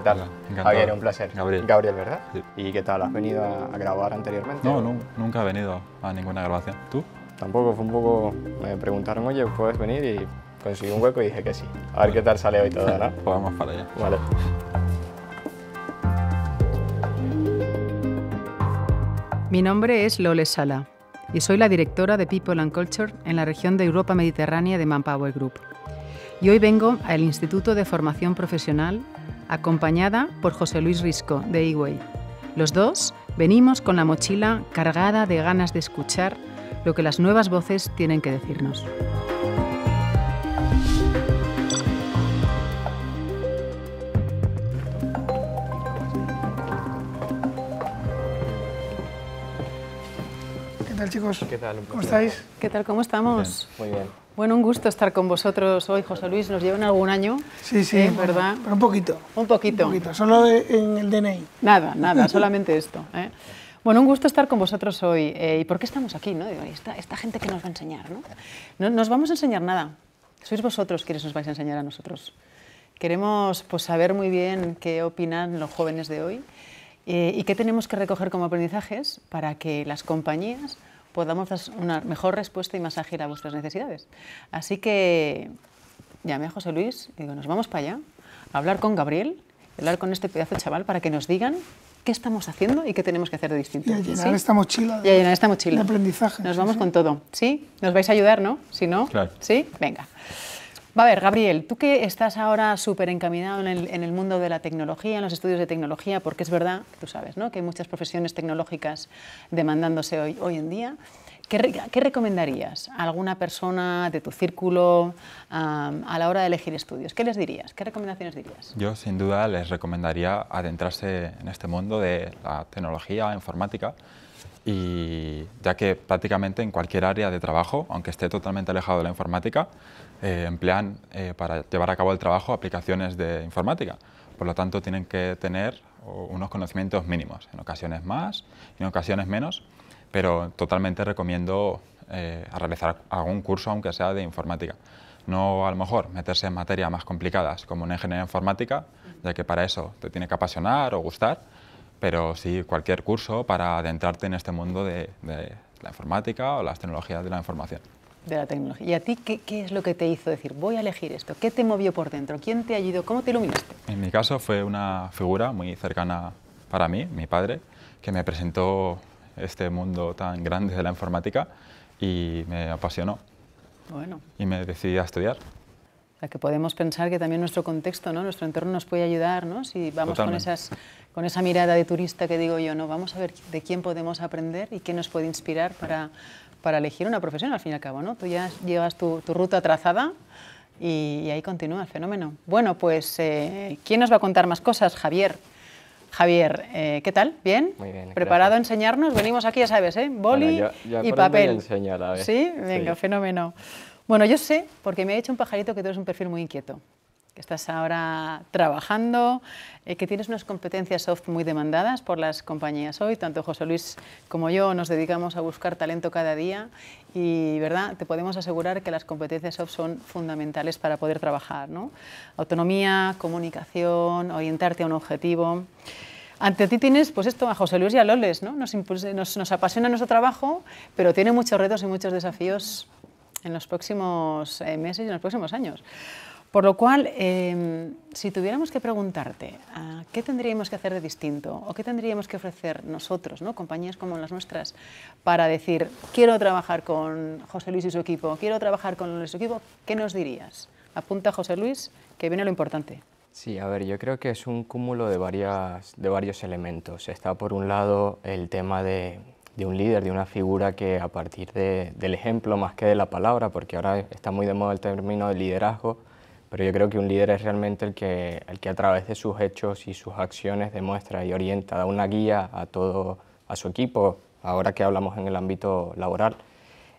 ¿Qué tal? Encantado. Javier, un placer. Gabriel. Gabriel, ¿verdad? Sí. ¿Y qué tal? ¿Has venido a grabar anteriormente? No, nunca he venido a ninguna grabación. ¿Tú? Tampoco, fue un poco... Me preguntaron, oye, ¿puedes venir? Y conseguí un hueco y dije que sí. A ver qué tal sale hoy todo, ¿no? pues vamos para allá. Vale. Mi nombre es Lole Sala y soy la directora de People and Culture en la región de Europa Mediterránea de Manpower Group. Y hoy vengo al Instituto de Formación Profesional acompañada por José Luis Risco, de Eway. Los dos venimos con la mochila cargada de ganas de escuchar lo que las nuevas voces tienen que decirnos. tal, chicos? ¿Qué tal? ¿Cómo estáis? ¿Qué tal? ¿Cómo estamos? Muy bien. Bueno, un gusto estar con vosotros hoy, José Luis. Nos llevan algún año. Sí, sí, ¿eh? ¿verdad? un poquito. Un poquito. solo en el DNI. Nada, nada, solamente esto. ¿eh? Bueno, un gusto estar con vosotros hoy. Eh, ¿Y por qué estamos aquí? No? Esta, esta, gente que nos va a enseñar, ¿no? No nos vamos a enseñar nada. Sois vosotros quienes os vais a enseñar a nosotros. Queremos pues, saber muy bien qué opinan los jóvenes de hoy y qué tenemos que recoger como aprendizajes para que las compañías podamos dar una mejor respuesta y más ágil a vuestras necesidades. Así que llamé a José Luis y digo, nos vamos para allá a hablar con Gabriel, hablar con este pedazo de chaval para que nos digan qué estamos haciendo y qué tenemos que hacer de distinto. Y a llenar esta mochila. mochila. De aprendizaje. Nos vamos con todo. ¿Sí? Nos vais a ayudar, ¿no? Si no, ¿sí? Venga. Va a ver, Gabriel, tú que estás ahora súper encaminado en el, mundo de la tecnología, en los estudios de tecnología, porque es verdad, tú sabes, ¿no? que hay muchas profesiones tecnológicas demandándose hoy, en día. ¿Qué, recomendarías a alguna persona de tu círculo a la hora de elegir estudios? ¿Qué les dirías? ¿Qué recomendaciones dirías? Yo, sin duda, les recomendaría adentrarse en este mundo de la tecnología informática, y ya que prácticamente en cualquier área de trabajo, aunque esté totalmente alejado de la informática, eh, emplean eh, para llevar a cabo el trabajo aplicaciones de informática. Por lo tanto, tienen que tener unos conocimientos mínimos, en ocasiones más en ocasiones menos, pero totalmente recomiendo eh, realizar algún curso, aunque sea de informática. No a lo mejor meterse en materias más complicadas como una ingeniería informática, ya que para eso te tiene que apasionar o gustar, pero sí, cualquier curso para adentrarte en este mundo de, la informática o las tecnologías de la información. De la tecnología. ¿Y a ti qué, qué, es lo que te hizo decir, voy a elegir esto? ¿Qué te movió por dentro? ¿Quién te ayudó? ¿Cómo te iluminaste? En mi caso fue una figura muy cercana para mí, mi padre, que me presentó este mundo tan grande de la informática y me apasionó. Bueno. Y me decidí a estudiar sea, que podemos pensar que también nuestro contexto, ¿no? nuestro entorno nos puede ayudar, ¿no? si vamos con, esas, con esa mirada de turista que digo yo, ¿no? vamos a ver de quién podemos aprender y qué nos puede inspirar para, elegir una profesión al fin y al cabo. ¿no? Tú ya llevas tu, ruta trazada y, ahí continúa el fenómeno. Bueno, pues, eh, ¿quién nos va a contar más cosas? Javier. Javier, eh, ¿qué tal? ¿Bien? Muy bien. ¿Preparado a enseñarnos? Venimos aquí, ya sabes, ¿eh? Boli y papel. enseñar, ¿Sí? Venga, fenómeno. Bueno, yo sé, porque me ha dicho un pajarito que tú eres un perfil muy inquieto, que estás ahora trabajando, eh, que tienes unas competencias soft muy demandadas por las compañías hoy. Tanto José Luis como yo nos dedicamos a buscar talento cada día y, ¿verdad? Te podemos asegurar que las competencias soft son fundamentales para poder trabajar, ¿no? Autonomía, comunicación, orientarte a un objetivo. Ante ti tienes, pues esto, a José Luis y a Loles, ¿no? Nos, nos apasiona nuestro trabajo, pero tiene muchos retos y muchos desafíos en los próximos eh, meses y en los próximos años. Por lo cual, eh, si tuviéramos que preguntarte ah, qué tendríamos que hacer de distinto o qué tendríamos que ofrecer nosotros, ¿no? compañías como las nuestras, para decir, quiero trabajar con José Luis y su equipo, quiero trabajar con su equipo, ¿qué nos dirías? Apunta José Luis, que viene lo importante. Sí, a ver, yo creo que es un cúmulo de, varias, de varios elementos. Está por un lado el tema de de un líder, de una figura que a partir del ejemplo más que de la palabra, porque ahora está muy de moda el término de liderazgo, pero yo creo que un líder es realmente el que, el que a través de sus hechos y sus acciones demuestra y orienta, da una guía a todo a su equipo, ahora que hablamos en el ámbito laboral.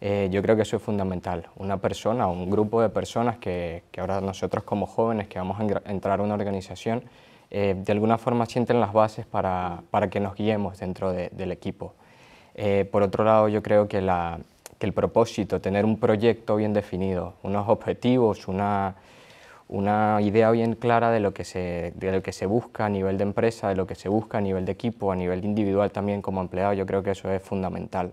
Eh, yo creo que eso es fundamental. Una persona, un grupo de personas que, que ahora nosotros como jóvenes que vamos a entrar a una organización, eh, de alguna forma sienten las bases para, para que nos guiemos dentro del equipo. Eh, por otro lado, yo creo que, el propósito, tener un proyecto bien definido, unos objetivos, una, una idea bien clara de lo, que se, de lo que se busca a nivel de empresa, de lo que se busca a nivel de equipo, a nivel individual también como empleado, yo creo que eso es fundamental.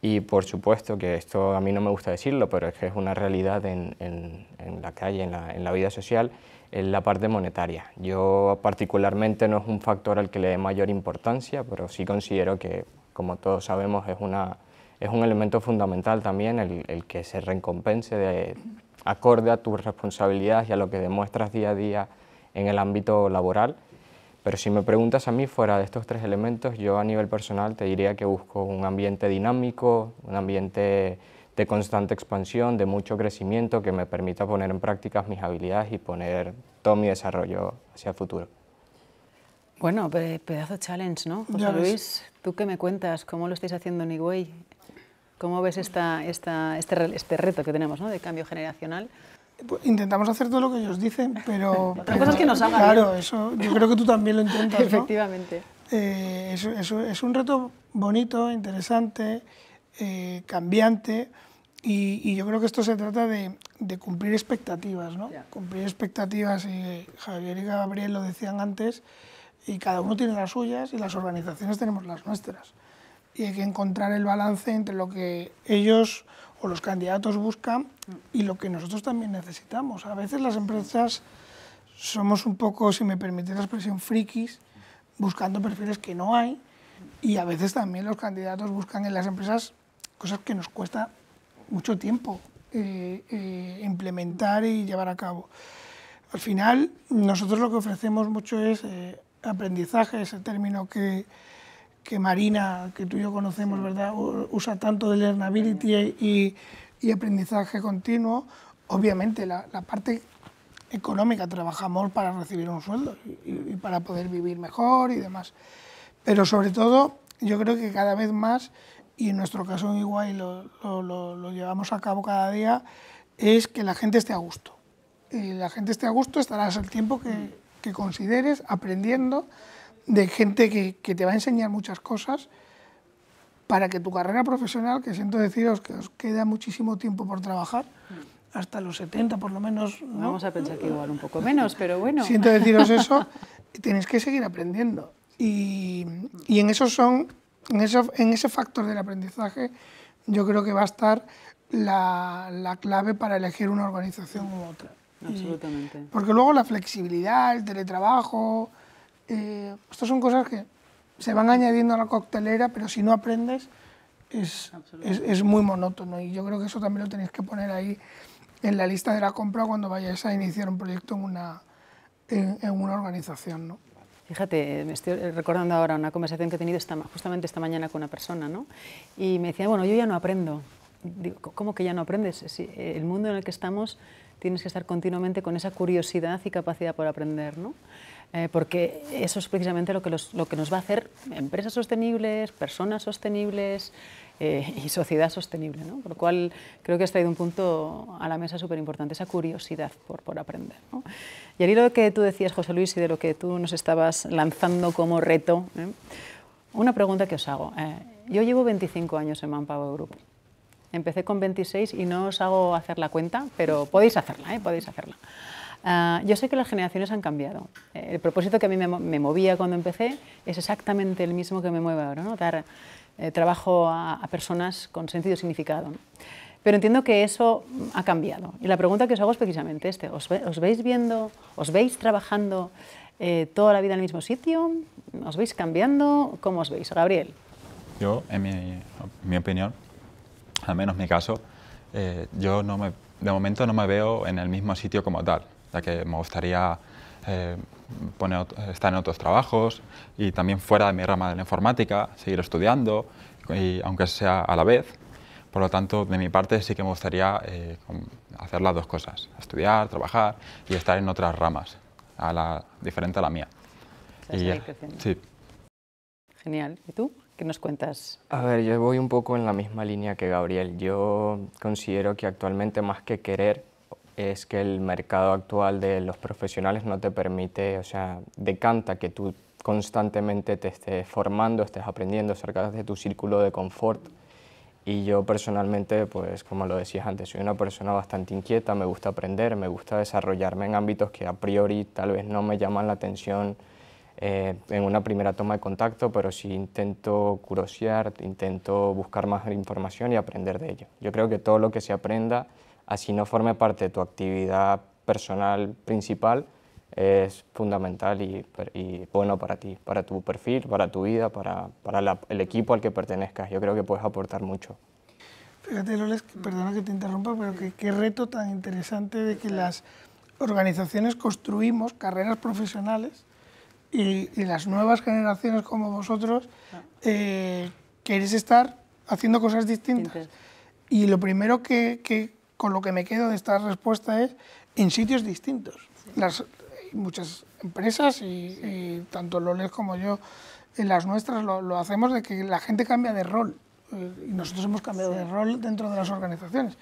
Y por supuesto que esto a mí no me gusta decirlo, pero es que es una realidad en, en, en la calle, en la, en la, vida social, en la parte monetaria. Yo particularmente no es un factor al que le dé mayor importancia, pero sí considero que como todos sabemos, es, una, es un elemento fundamental también el, el que se recompense de, acorde a tus responsabilidades y a lo que demuestras día a día en el ámbito laboral. Pero si me preguntas a mí, fuera de estos tres elementos, yo a nivel personal te diría que busco un ambiente dinámico, un ambiente de constante expansión, de mucho crecimiento, que me permita poner en práctica mis habilidades y poner todo mi desarrollo hacia el futuro. Bueno, pedazo challenge, ¿no? José Luis, ¿tú qué me cuentas? ¿Cómo lo estáis haciendo en Igüey? ¿Cómo ves esta, este, este, reto que tenemos ¿no? de cambio generacional? Pues intentamos hacer todo lo que ellos dicen, pero... Hay cosas que nos hagan. Claro, eso, yo creo que tú también lo intentas, Efectivamente. Eh, es un reto bonito, interesante, eh, cambiante, y, yo creo que esto se trata de, cumplir expectativas, ¿no? Cumplir expectativas, y Javier y Gabriel lo decían antes, y cada uno tiene las suyas y las organizaciones tenemos las nuestras. Y hay que encontrar el balance entre lo que ellos o los candidatos buscan y lo que nosotros también necesitamos. A veces las empresas somos un poco, si me permite la expresión, frikis, buscando perfiles que no hay y a veces también los candidatos buscan en las empresas cosas que nos cuesta mucho tiempo eh, eh, implementar y llevar a cabo. Al final, nosotros lo que ofrecemos mucho es... Eh, aprendizaje, ese término que, que Marina, que tú y yo conocemos, ¿verdad? usa tanto de learnability y, y aprendizaje continuo. Obviamente, la, la, parte económica, trabajamos para recibir un sueldo y, para poder vivir mejor y demás. Pero sobre todo, yo creo que cada vez más, y en nuestro caso igual lo, lo, lo, lo llevamos a cabo cada día, es que la gente esté a gusto. Y la gente esté a gusto, estarás el tiempo que, mm que consideres, aprendiendo de gente que, te va a enseñar muchas cosas para que tu carrera profesional, que siento deciros que os queda muchísimo tiempo por trabajar, mm. hasta los 70 por lo menos. Vamos a pensar que igual un poco menos, pero bueno. Siento deciros eso, tenéis que seguir aprendiendo. Y, en eso son, en, eso, en ese factor del aprendizaje, yo creo que va a estar la clave para elegir una organización u otra. Absolutamente. porque luego la flexibilidad, el teletrabajo, eh, estas son cosas que se van añadiendo a la coctelera, pero si no aprendes es, es, es, muy monótono y yo creo que eso también lo tenéis que poner ahí en la lista de la compra cuando vayáis a iniciar un proyecto en una, en, una organización. ¿no? Fíjate, me estoy recordando ahora una conversación que he tenido esta, justamente esta mañana con una persona, ¿no? Y me decía, bueno, yo ya no aprendo. Digo, ¿cómo que ya no aprendes? Eh, el mundo en el que estamos tienes que estar continuamente con esa curiosidad y capacidad por aprender, eh, porque eso es precisamente lo que, lo que nos va a hacer empresas sostenibles, personas sostenibles eh, y sociedad sostenible, ¿no? Por lo cual creo que has traído un punto a la mesa súper importante, esa curiosidad por, aprender, Y al hilo que tú decías, José Luis, y de lo que tú nos estabas lanzando como reto, ¿eh? una pregunta que os hago. yo llevo 25 años en Manpower Group Empecé con 26 y no os hago hacer la cuenta, pero podéis hacerla, ¿eh? podéis hacerla. Ah, yo sé que las generaciones han cambiado. El propósito que a mí me, movía cuando empecé es exactamente el mismo que me mueve ahora, ¿no? dar eh, trabajo a, personas con sentido y significado. Pero entiendo que eso ha cambiado. Y la pregunta que os hago es precisamente este. ¿Os, veis viendo, os veis trabajando eh, toda la vida en el mismo sitio? ¿Os veis cambiando? ¿Cómo os veis? Gabriel. Yo, en mi opinión, al menos en mi caso, eh, yo de momento no me veo en el mismo sitio como tal, ya que me gustaría eh, estar en otros trabajos y también fuera de mi rama de la informática, seguir estudiando, y, aunque sea a la vez. Por lo tanto, de mi parte sí que me gustaría eh, hacer las dos cosas, estudiar, trabajar y estar en otras ramas, diferente a la mía. sí. Genial. ¿Y tú? ¿Qué nos cuentas? A ver, yo voy un poco en la misma línea que Gabriel. Yo considero que actualmente más que querer es que el mercado actual de los profesionales no te permite, o sea, decanta que tú constantemente te estés formando, estés aprendiendo, salgas de tu círculo de confort. Y yo personalmente, pues como lo decías antes, soy una persona bastante inquieta, me gusta aprender, me gusta desarrollarme en ámbitos que a priori tal vez no me llaman la atención eh, en una primera toma de contacto, pero sí intento curosear, intento buscar más información y aprender de ello. Yo creo que todo lo que se aprenda, así no forme parte de tu actividad personal principal, es fundamental y, bueno para ti, para tu perfil, para tu vida, para, el equipo al que pertenezcas. Yo creo que puedes aportar mucho. Fíjate, Loles, perdona que te interrumpa, pero qué reto tan interesante de que las organizaciones construimos carreras profesionales y, las nuevas generaciones como vosotros ah. eh, queréis estar haciendo cosas distintas. y lo primero que, que, con lo que me quedo de esta respuesta es en sitios distintos. Las, muchas empresas y, tanto Loles como yo, en las nuestras lo, hacemos de que la gente cambia de rol eh, y nosotros hemos cambiado de rol dentro de las organizaciones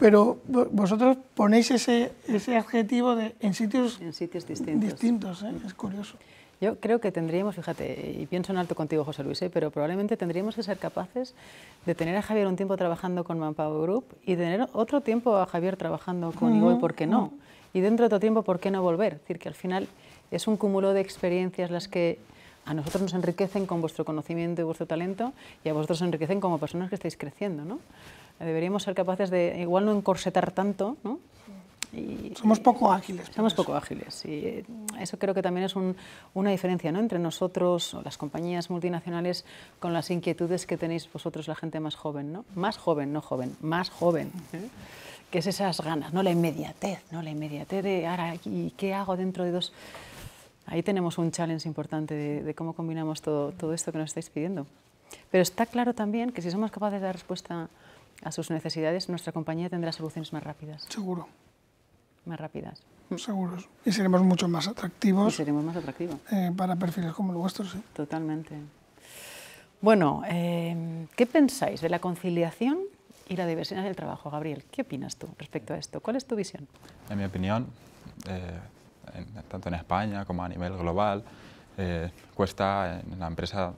pero vosotros ponéis ese, adjetivo en, sitios distintos. ¿eh? Es curioso. Yo creo que tendríamos, fíjate, y pienso en alto contigo, José Luis, ¿eh? pero probablemente tendríamos que ser capaces de tener a Javier un tiempo trabajando con Manpower Group y tener otro tiempo a Javier trabajando con uh ¿por qué no? Mm. Y dentro de otro tiempo, ¿por qué no volver? Es decir, que al final es un cúmulo de experiencias las que a nosotros nos enriquecen con vuestro conocimiento y vuestro talento y a vosotros os enriquecen como personas que estáis creciendo, ¿no? Deberíamos ser capaces de igual no encorsetar tanto, somos poco ágiles. Somos poco ágiles y eh, eso creo que también es una diferencia ¿no? entre nosotros, o las compañías multinacionales, con las inquietudes que tenéis vosotros, la gente más joven, Más joven, no joven, más joven. ¿eh? Que es esas ganas, ¿no? La inmediatez, ¿no? La inmediatez de ahora, ¿y qué hago dentro de dos...? Ahí tenemos un challenge importante de, cómo combinamos todo, todo esto que nos estáis pidiendo. Pero está claro también que si somos capaces de dar respuesta a sus necesidades, nuestra compañía tendrá soluciones más rápidas. Seguro. Más rápidas. Seguros. Y seremos mucho más atractivos. Y seremos más atractivos. Eh, para perfiles como el vuestros. sí. Totalmente. Bueno, em, ¿qué pensáis de la conciliación y la diversidad del trabajo? Gabriel, ¿qué opinas tú respecto a esto? ¿Cuál es tu visión? En mi opinión, eh, tanto en España como a nivel global, eh, cuesta en la empresa,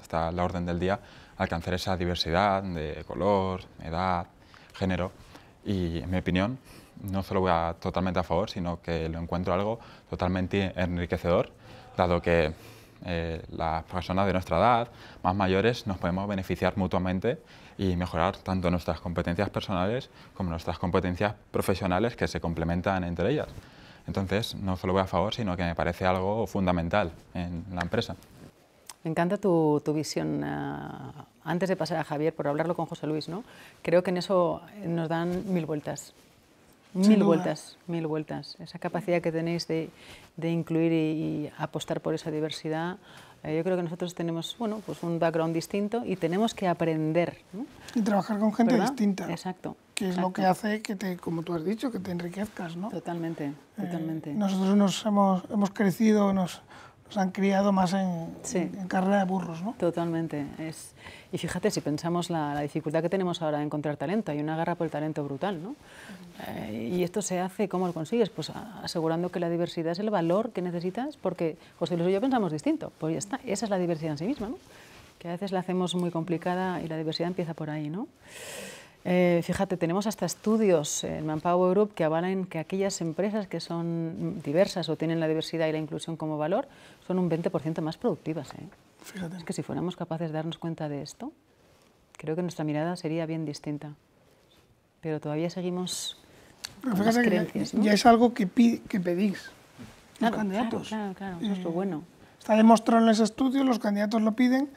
está la orden del día, alcanzar esa diversidad de color, edad, género. Y en mi opinión, no solo voy a, totalmente a favor, sino que lo encuentro algo totalmente enriquecedor, dado que eh, las personas de nuestra edad, más mayores, nos podemos beneficiar mutuamente y mejorar tanto nuestras competencias personales como nuestras competencias profesionales que se complementan entre ellas. Entonces, no solo voy a favor, sino que me parece algo fundamental en la empresa. Me encanta tu, visión. Eh, antes de pasar a Javier, por hablarlo con José Luis, ¿no? creo que en eso eh, nos dan mil vueltas. Mil vueltas, mil vueltas. Esa capacidad que tenéis de, incluir y, apostar por esa diversidad, eh, yo creo que nosotros tenemos bueno, pues un background distinto y tenemos que aprender. Y trabajar con gente distinta. Exacto. Que es lo que hace que, te, como tú has dicho, que te enriquezcas. ¿no? Totalmente, totalmente. nosotros nos hemos, hemos crecido, nos se pues, han criado más en, carrera de burros, ¿no? Totalmente. Es, y fíjate, si pensamos la, dificultad que tenemos ahora de encontrar talento, hay una garra por el talento brutal, ¿no? Eh, y esto se hace, ¿cómo lo consigues? Pues asegurando que la diversidad es el valor que necesitas, porque José Luis y yo pensamos distinto. Pues ya está, esa es la diversidad en sí misma, ¿no? Que a veces la hacemos muy complicada y la diversidad empieza por ahí, ¿no? Eh, fíjate, tenemos hasta estudios en Manpower Group que avalan que aquellas empresas que son diversas o tienen la diversidad y la inclusión como valor son un 20% más productivas. ¿eh? Es que si fuéramos capaces de darnos cuenta de esto, creo que nuestra mirada sería bien distinta. Pero todavía seguimos creencias. Ya, es algo que, pedís los candidatos. Claro, claro, eso es lo mm. bueno. Está demostrado en los estudios, los candidatos lo piden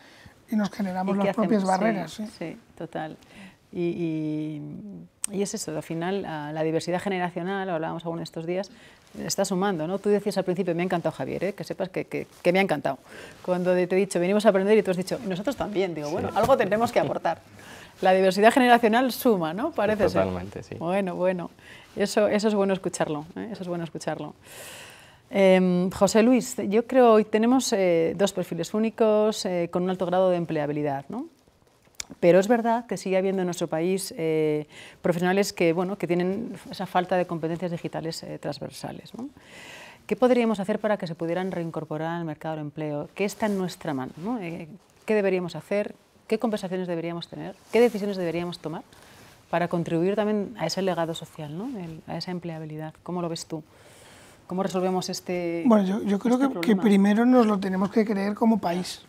y nos generamos las propias barreras. ¿eh? sí total. Y, es eso, al final la diversidad generacional, hablábamos algunos de estos días, está sumando. ¿no? Tú decías al principio, me ha encantado Javier, ¿eh? que sepas que, me ha encantado. Cuando te he dicho, venimos a aprender y tú has dicho, nosotros también, digo, bueno, algo tendremos que aportar. La diversidad generacional suma, ¿no? Parece Totalmente, sí. Bueno, bueno. Eso, eso es bueno escucharlo, ¿eh? eso es bueno escucharlo. Em, José Luis, yo creo hoy tenemos eh, dos perfiles únicos con un alto grado de empleabilidad, ¿no? Pero es verdad que sigue habiendo en nuestro país eh, profesionales que, bueno, que tienen esa falta de competencias digitales eh, transversales. ¿Qué podríamos hacer para que se pudieran reincorporar al mercado de empleo? ¿Qué está en nuestra mano? Eh, ¿Qué deberíamos hacer? ¿Qué conversaciones deberíamos tener? ¿Qué decisiones deberíamos tomar para contribuir también a ese legado social, a esa empleabilidad? ¿Cómo lo ves tú? ¿Cómo resolvemos este Bueno, yo, este creo que, primero nos lo tenemos que creer como país.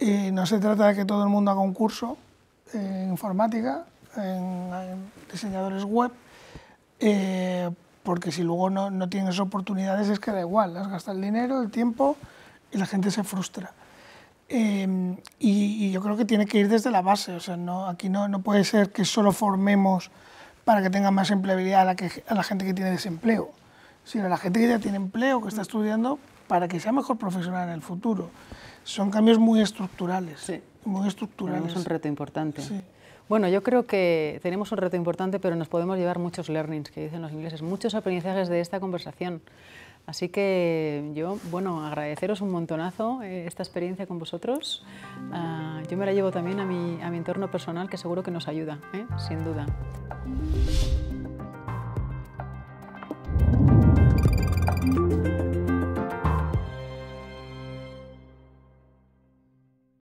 Eh, no se trata de que todo el mundo haga un curso en informática, en, diseñadores web, eh, porque si luego no, no, tienes oportunidades es que da igual, has gastado el dinero, el tiempo y la gente se frustra. Em, y, yo creo que tiene que ir desde la base, no, aquí no, puede ser que solo formemos para que tenga más empleabilidad a la, a la gente que tiene desempleo, sino a la gente que ya tiene empleo, que está estudiando, para que sea mejor profesional en el futuro son cambios muy estructurales. Sí. Muy estructurales. Tenemos un reto importante. Bueno, yo creo que tenemos un reto importante, pero nos podemos llevar muchos learnings, que dicen los ingleses, muchos aprendizajes de esta conversación. Así que yo, bueno, agradeceros un montonazo eh, esta experiencia con vosotros. Ah, yo me la llevo también a mi, a mi, entorno personal, que seguro que nos ayuda, ¿eh? sin duda.